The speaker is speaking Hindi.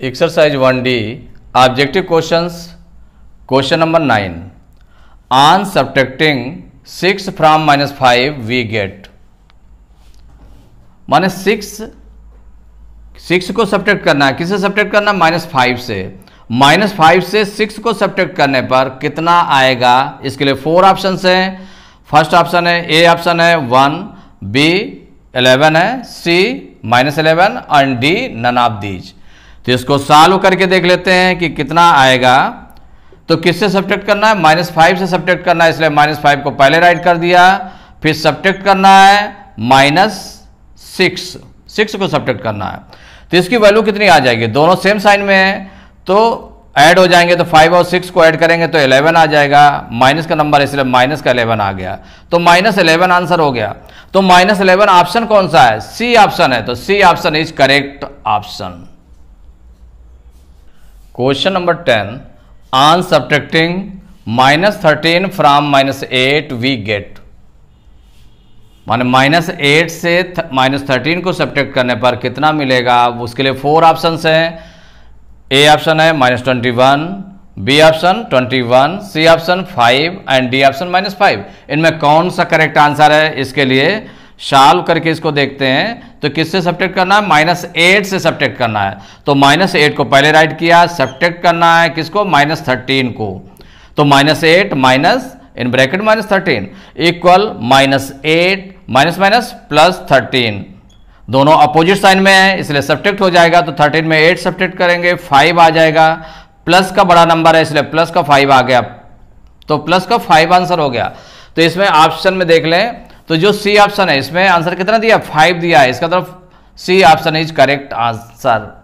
exercise one D objective questions question number nine on subtracting six from minus five we get माने सिक्स सिक्स को सब्टेक्ट करना है किसे सब्टेक्ट करना माइनस फाइव से माइनस फाइव से सिक्स को सब्टेक्ट करने पर कितना आएगा इसके लिए फोर ऑप्शन हैं फर्स्ट ऑप्शन है ए ऑप्शन है वन बी एलेवन है C minus eleven and D none of these तो इसको सॉल्व करके देख लेते हैं कि कितना आएगा तो किससे सब्ट्रैक्ट करना है माइनस फाइव से सब्ट्रैक्ट करना है इसलिए माइनस फाइव को पहले राइट कर दिया फिर सब्ट्रैक्ट करना है माइनस सिक्स सिक्स को सब्ट्रैक्ट करना है तो इसकी वैल्यू कितनी आ जाएगी दोनों सेम साइन में है तो ऐड हो जाएंगे तो फाइव और सिक्स को ऐड करेंगे तो इलेवन आ जाएगा माइनस का नंबर इसलिए माइनस का इलेवन आ गया तो माइनस इलेवन आंसर हो गया तो माइनस इलेवन ऑप्शन कौन सा है सी ऑप्शन है तो C option is correct option question number ten on subtracting minus thirteen from minus eight we get माने माइनस एट से माइनस थर्टीन को सब्टेक्ट करने पर कितना मिलेगा उसके लिए फोर ऑप्शन हैं ए ऑप्शन है minus twenty one B option twenty one C option five and D option minus five इनमें कौन सा करेक्ट आंसर है इसके लिए सॉल्व करके इसको देखते हैं तो किससे सब्टेक्ट करना है माइनस एट से सब्टेक्ट करना है तो माइनस एट को पहले राइट किया सब्टेक्ट करना है किसको माइनस थर्टीन को तो minus eight minus in bracket minus thirteen equal minus eight minus minus plus thirteen दोनों अपोजिट साइन में है इसलिए सब्टेक्ट हो जाएगा तो थर्टीन में एट सब्टेक्ट करेंगे फाइव आ जाएगा प्लस का बड़ा नंबर है इसलिए प्लस का फाइव आ गया तो प्लस का फाइव आंसर हो गया तो इसमें ऑप्शन में देख लें तो जो सी ऑप्शन है इसमें आंसर कितना दिया फाइव दिया है इसका तरफ C option is correct answer